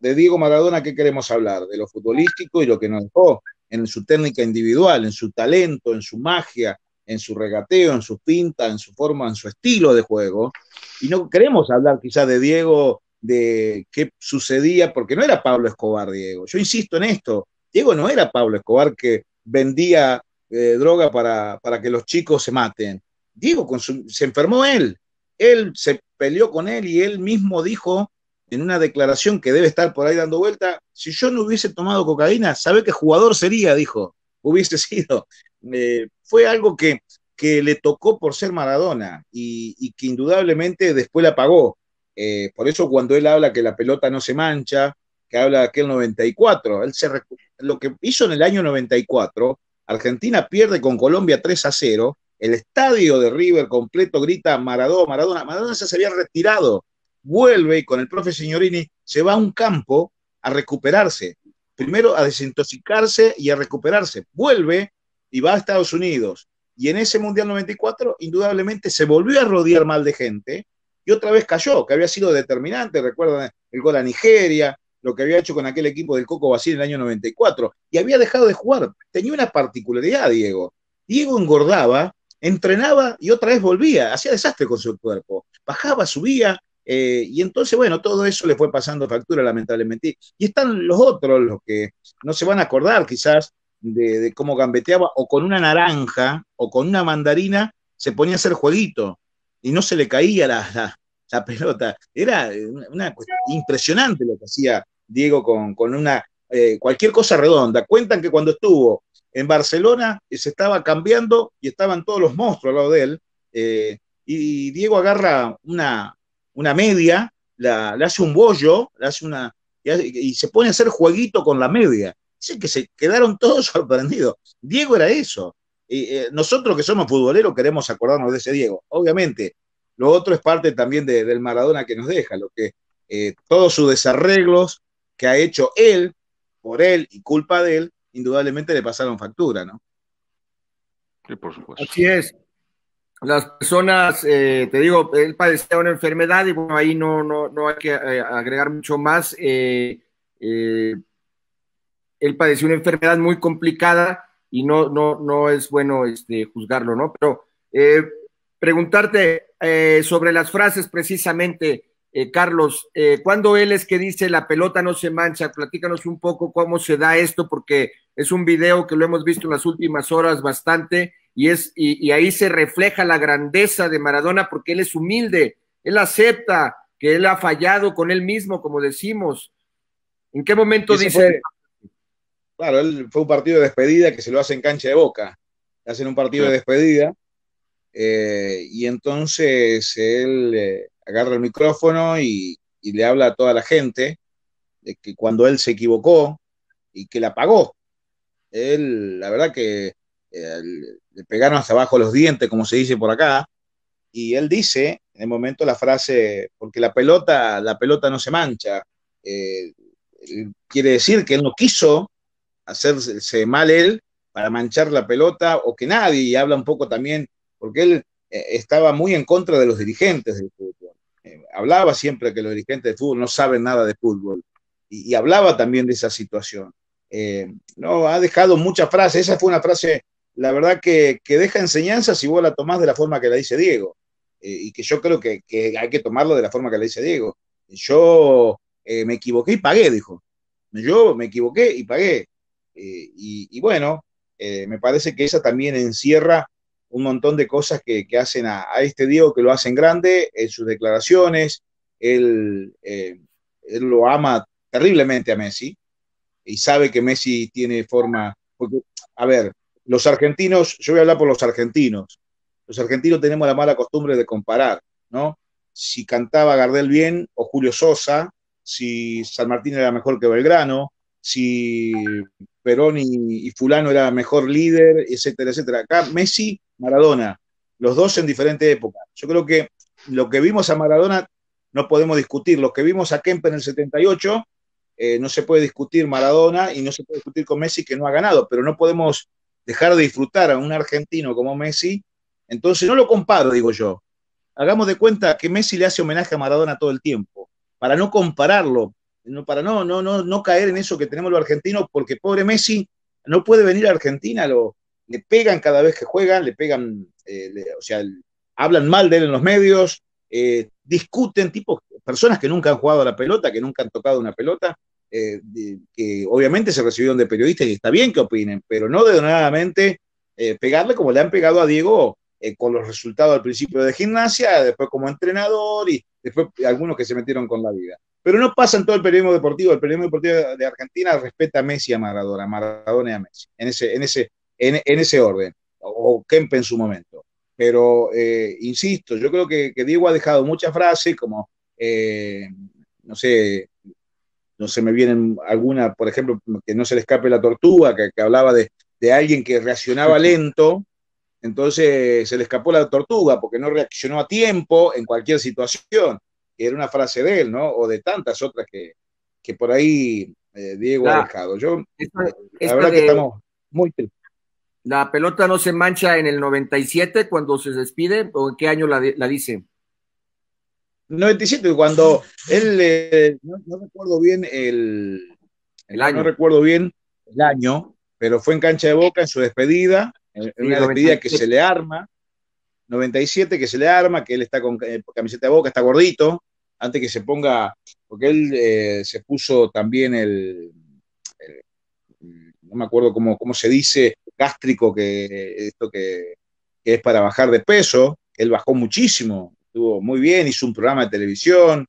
de Diego Maradona, ¿qué queremos hablar? De lo futbolístico y lo que nos dejó en su técnica individual, en su talento, en su magia, en su regateo, en su pinta, en su forma, en su estilo de juego. Y no queremos hablar quizás de Diego de qué sucedía, porque no era Pablo Escobar, Diego. Yo insisto en esto, Diego no era Pablo Escobar que vendía eh, droga para, que los chicos se maten. Diego se enfermó él, él se peleó con él y él mismo dijo en una declaración que debe estar por ahí dando vuelta, si yo no hubiese tomado cocaína, ¿sabe qué jugador sería? Dijo, hubiese sido. Eh, fue algo que, que le tocó por ser Maradona y, y que indudablemente después la pagó. Eh, por eso cuando él habla que la pelota no se mancha, que habla de aquel 94, él se lo que hizo en el año 94, Argentina pierde con Colombia 3 a 0, el estadio de River completo grita Maradona, Maradona, Maradona se había retirado, vuelve y con el profe Signorini se va a un campo a recuperarse, primero a desintoxicarse y a recuperarse, vuelve y va a Estados Unidos. Y en ese Mundial 94, indudablemente se volvió a rodear mal de gente, y otra vez cayó, que había sido determinante, recuerdan el gol a Nigeria, lo que había hecho con aquel equipo del Coco Basile en el año 94, y había dejado de jugar. Tenía una particularidad, Diego. Diego engordaba, entrenaba y otra vez volvía, hacía desastre con su cuerpo, bajaba, subía, eh, y entonces, bueno, todo eso le fue pasando factura, lamentablemente. Y están los otros, los que no se van a acordar quizás de, de cómo gambeteaba, o con una naranja, o con una mandarina, se ponía a hacer jueguito y no se le caía la, pelota. Era una, impresionante lo que hacía Diego con, una eh, cualquier cosa redonda. Cuentan que cuando estuvo en Barcelona eh, se estaba cambiando y estaban todos los monstruos al lado de él. Eh, y Diego agarra una, una media, la, le hace un bollo, hace una, y, y, se pone a hacer jueguito con la media. Dicen que se quedaron todos sorprendidos. Diego era eso. Eh, nosotros que somos futboleros queremos acordarnos de ese Diego, obviamente. Lo otro es parte también del Maradona que nos deja, lo que eh, todos sus desarreglos que ha hecho él, por él y culpa de él, indudablemente le pasaron factura, ¿no? Sí, por supuesto. Así es. Las personas, eh, te digo, él padecía una enfermedad y bueno, ahí no, no, no hay que agregar mucho más. él padeció una enfermedad muy complicada y no, no, no es bueno este, juzgarlo, ¿no? Pero eh, preguntarte eh, sobre las frases precisamente, eh, Carlos, cuando él es que dice la pelota no se mancha? Platícanos un poco cómo se da esto, porque es un video que lo hemos visto en las últimas horas bastante y, es, y, ahí se refleja la grandeza de Maradona porque él es humilde, él acepta que él ha fallado con él mismo, como decimos. ¿En qué momento dice, claro, él, fue un partido de despedida que se lo hace en cancha de boca. Hacen un partido de despedida eh, y entonces él eh, agarra el micrófono y, le habla a toda la gente de que cuando él se equivocó y que la pagó. Él, la verdad que eh, le pegaron hasta abajo los dientes, como se dice por acá, y él dice en el momento la frase, porque la pelota, la pelota no se mancha. quiere decir que él no quiso hacerse mal él para manchar la pelota o que nadie, y habla un poco también, porque él eh, estaba muy en contra de los dirigentes del fútbol. Eh, hablaba siempre que los dirigentes del fútbol no saben nada de fútbol, y, hablaba también de esa situación. Eh, no, ha dejado muchas frases, esa fue una frase, la verdad, que, deja enseñanza si vos la tomás de la forma que la dice Diego, y que yo creo que, que, hay que tomarlo de la forma que la dice Diego. Yo me equivoqué y pagué, dijo. Yo me equivoqué y pagué. Eh, y, bueno, eh, me parece que esa también encierra un montón de cosas que, hacen a, este Diego, que lo hacen grande en sus declaraciones. Eh, él, lo ama terriblemente a Messi y sabe que Messi tiene forma. Porque, a ver, los argentinos, yo voy a hablar por los argentinos. Los argentinos tenemos la mala costumbre de comparar, ¿no? Si cantaba Gardel bien o Julio Sosa, si San Martín era mejor que Belgrano, si Perón y, fulano era mejor líder, etcétera, etcétera. Acá Messi, Maradona, los dos en diferentes épocas. Yo creo que lo que vimos a Maradona no podemos discutir. Lo que vimos a Kemp en el 78 eh, no se puede discutir Maradona y no se puede discutir con Messi que no ha ganado, pero no podemos dejar de disfrutar a un argentino como Messi. Entonces no lo comparo, digo yo. Hagamos de cuenta que Messi le hace homenaje a Maradona todo el tiempo, para no compararlo no, para no, no, no, no caer en eso que tenemos los argentinos, porque pobre Messi no puede venir a Argentina, lo, le pegan cada vez que juegan, le pegan, eh, o sea, hablan mal de él en los medios, eh, discuten, tipo, personas que nunca han jugado a la pelota, que nunca han tocado una pelota, eh, que obviamente se recibieron de periodistas y está bien que opinen, pero no de donadamente pegarle como le han pegado a Diego con los resultados al principio de gimnasia, después como entrenador y después algunos que se metieron con la vida. Pero no pasa en todo el periodismo deportivo. El periodismo deportivo de Argentina respeta a Messi y a Maradona, Maradona y a Messi, en ese, en ese, en, ese orden, o, Kempe en su momento. Pero, eh, insisto, yo creo que, Diego ha dejado muchas frases, como, eh, no sé, no se me vienen alguna, por ejemplo, que no se le escape la tortuga, que, hablaba de, de alguien que reaccionaba lento, entonces se le escapó la tortuga porque no reaccionó a tiempo en cualquier situación. Era una frase de él, ¿no? O de tantas otras que, por ahí eh, Diego ha dejado. Yo, la verdad que estamos muy tristes. La pelota no se mancha en el 97 cuando se despide, o en qué año la, la dice. 97, cuando él, eh, recuerdo bien el, el año. No recuerdo bien el año, pero fue en cancha de boca en su despedida eh, una despedida que se le arma. 97 que se le arma, que él está eh, con camiseta de boca, está gordito, antes que se ponga, porque él eh, se puso también el, no me acuerdo cómo, cómo se dice, gástrico, que esto que, es para bajar de peso, él bajó muchísimo, estuvo muy bien, hizo un programa de televisión,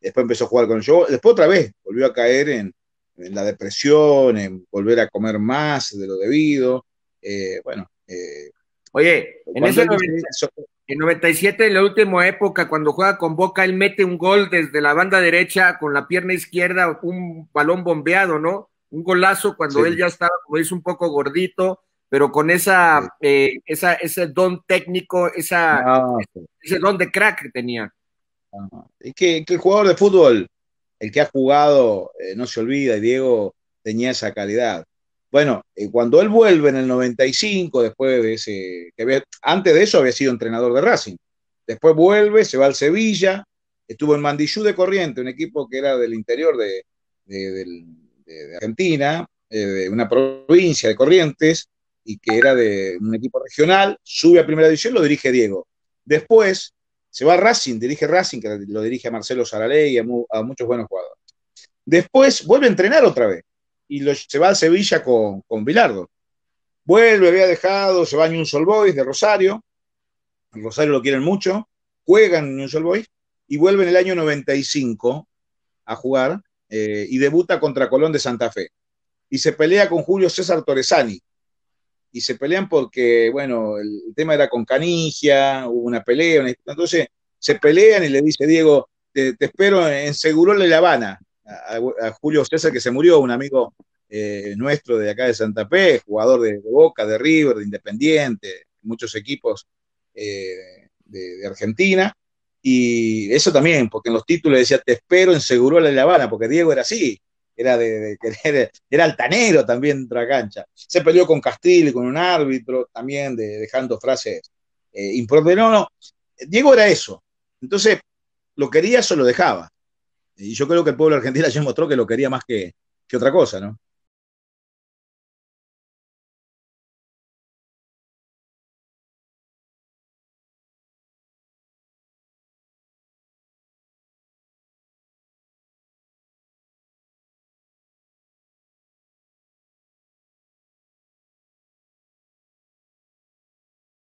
después empezó a jugar con el show, después otra vez volvió a caer en la depresión, en volver a comer más de lo debido, eh, bueno. Eh, Oye, en ese en 97, en la última época, cuando juega con Boca, él mete un gol desde la banda derecha con la pierna izquierda, un balón bombeado, ¿no? Un golazo cuando él ya estaba, como un poco gordito, pero con esa, eh, ese don técnico, esa, ese don de crack que tenía. Es que, el jugador de fútbol, el que ha jugado, no se olvida, Diego tenía esa calidad. Bueno, eh, cuando él vuelve en el 95, después de ese, antes de eso había sido entrenador de Racing, después vuelve, se va al Sevilla, estuvo en Mandillú de Corrientes un equipo que era del interior de, Argentina, eh, de una provincia de Corrientes, y que era de un equipo regional, sube a primera división, lo dirige Diego. Después se va a Racing, dirige Racing, que lo dirige a Marcelo Saraley y a muchos buenos jugadores. Después vuelve a entrenar otra vez y se va a Sevilla con, con Bilardo. Vuelve, había dejado, se va a un Sol Boys de Rosario. Rosario lo quieren mucho. Juegan en un Sol y vuelve en el año 95 a jugar eh, y debuta contra Colón de Santa Fe. Y se pelea con Julio César Torresani. Y se pelean porque, bueno, el tema era con Canigia, hubo una pelea. Entonces se pelean y le dice Diego, te, te espero en Seguro de La Habana a, Julio César que se murió, un amigo eh, nuestro de acá de Santa Fe, jugador de, Boca, de River, de Independiente, muchos equipos eh, de, Argentina. Y eso también, porque en los títulos decía, te espero en a La Habana, porque Diego era así, era de, querer, era altanero también dentro de la cancha. Se peleó con Castillo, con un árbitro, también dejando frases eh, No, no, Diego era eso. Entonces, lo quería o lo dejaba. Y yo creo que el pueblo argentino ya mostró que lo quería más que, que otra cosa, ¿no?